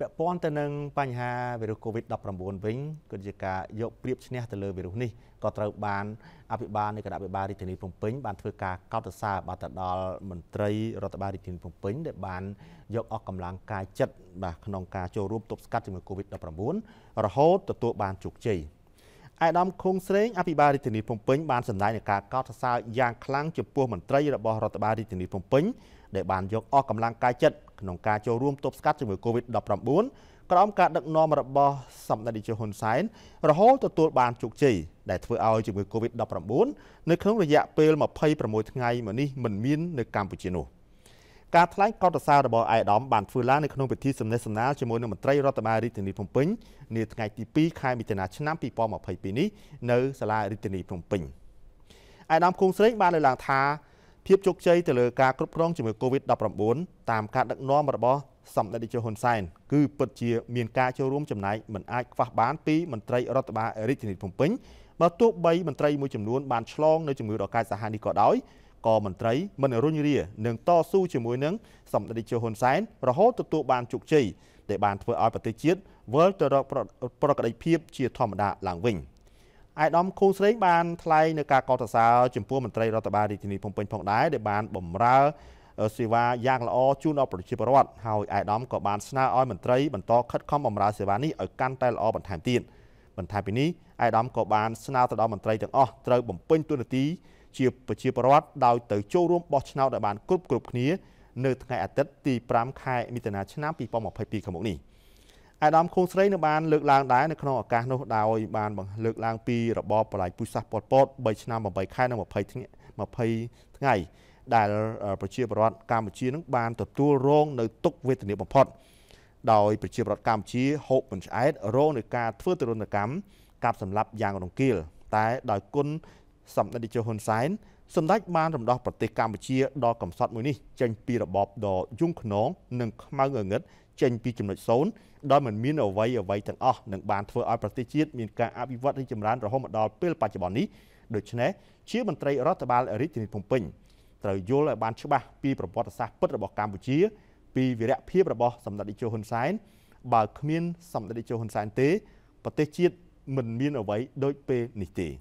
ពាក់ព័ន្ធទៅនឹងបញ្ហាវីរុស COVID-19 វិញក៏ជាការយកប្រៀបឈ្នះទៅលើវីរុសនេះក៏ត្រូវបានអភិបាលនៃគណៈវិបាលរាជធានីភ្នំពេញបានធ្វើការកោតសរសើរបាទទៅដល់មន្ត្រីរដ្ឋបាលរាជធានីភ្នំពេញដែលបានយកអស់កម្លាំងកាយចិត្តបាទក្នុងការចូលរួមទប់ស្កាត់ជំងឺ COVID-19 រហូតទទួលបានជោគជ័យ។ឯកឧត្តមឃុងស្រេងអភិបាលរាជធានីភ្នំពេញបានសម្ដែងនឹងការកោតសរសើរយ៉ាងខ្លាំងចំពោះមន្ត្រីរបស់រដ្ឋបាលរាជធានីភ្នំពេញដែលបានយកអស់កម្លាំងកាយចិត្តក្នុងការចូលរួមទប់ស្កាត់ជំងឺ Covid-19 ក្រោមការដឹកនាំរបស់សម្ដេចនាយកហ៊ុនសែនរហូតទទួលបានជោគជ័យដែលធ្វើឲ្យជំងឺ Covid-19 នៅក្នុងរយៈពេល26ថ្ងៃមកនេះមិនមាននៅកម្ពុជានោះ។ការថ្លែងកោតសរសើររបស់អាយដាមបានធ្វើឡើងនៅក្នុងពិធីសំណេះសំណាលជាមួយនឹងមន្ត្រីរដ្ឋបាលរាជធានីភ្នំពេញនាថ្ងៃទី2ខែមិថុនាឆ្នាំ2022នេះនៅសាលារាជធានីភ្នំពេញអាយដាមគង់ស្រេងបានលើកឡើងថាភាពជោគជ័យទៅលើការគ្រប់គ្រងជាមួយ COVID-19 តាមការដឹកនាំរបស់សម្ដេចនាយកហ៊ុនសែនគឺពិតជាមានការចូលរួមចំណែកមិនអាចខ្វះបានពីមន្ត្រីរដ្ឋបាលរាជធានីភ្នំពេញបើទោះបីមន្ត្រីមួយចំនួន បានឆ្លងនៅជំងឺរកាចសាហាវនេះក៏ដោយករមន្ត្រីមិនរុញរានឹងតស៊ូជាមួយនឹងសម្ដេចហ៊ុនសែនរហូតទទួលបានជោគជ័យដែលបានធ្វើឲ្យប្រទេសជាតិវិលទៅរកប្រកបភាពជាធម្មតាឡើងវិញ។អាយដាមខូនស្រេងបានថ្លែងនៅការកោតសរសើរចំពោះមន្ត្រីរដ្ឋបាលរាជធានីភ្នំពេញផងដែរដែលបានបម្រើសេវាយ៉ាងល្អជូនដល់ប្រជាពលរដ្ឋហើយអាយដាមក៏បានស្នើឲ្យមន្ត្រីបន្តខិតខំបម្រើសេវានេះឲ្យកាន់តែល្អបន្ថែមទៀតបន្ថែមពីនេះអាយដាមក៏បានស្នើទៅដល់មន្ត្រីទាំងអស់ត្រូវបំពេញតួនាទីជាប្រជាពលរដ្ឋដោយទៅចូលរួមបោះឆ្នោតឲ្យបានគ្រប់គ្រប់គ្នានៅថ្ងៃអាទិត្យទី5ខែមិថុនាឆ្នាំ2022ខាងមុខនេះអាដាមខូនស្រីនៅបានលើកឡើងដែរនៅក្នុងឱកាសនោះដោយបាន លើកឡើងពីរបបបលាយពុះសាសប៉ុលពត3ឆ្នាំ8ខែនិង20ថ្ងៃ20ថ្ងៃដែលប្រជាពលរដ្ឋកម្ពុជានឹងបាន ទទួលរងនៅទុកវេទនាបំផុតដោយប្រជាពលរដ្ឋកម្ពុជាហូបមិនឆ្អែតរងនឹងការធ្វើទរណកម្មកាប់សម្លាប់យ៉ាងរង្គាលតែដោយគុណសម្ដេចនាយកហ៊ុនសែនសម្ដេចបានរំដោះប្រទេសកម្ពុជាដល់កំសត់មួយនេះចេញពីរបបដ៏យង់ឃ្នងនិងខ្មៅងងឹតចេញពីចំណុចសូន្យដោយមិនមានអ្វីអ្វីទាំងអស់នឹងបានធ្វើឲ្យប្រទេសជាតិមានការអភិវឌ្ឍរីចម្រើនរហូតមកដល់ពេលបច្ចុប្បន្ននេះដូច្នេះជាមន្ត្រីរដ្ឋបាលរាជធានីភ្នំពេញត្រូវយល់ឲ្យបានច្បាស់ពីប្រវត្តិសាស្ត្រពិតរបស់កម្ពុជាពីវីរភាពរបស់សម្ដេចនាយកហ៊ុនសែនបើគ្មានសម្ដេចនាយកហ៊ុនសែនទេប្រទេសជាតិមិនមានអ្វីដូចពេលនេះទេ។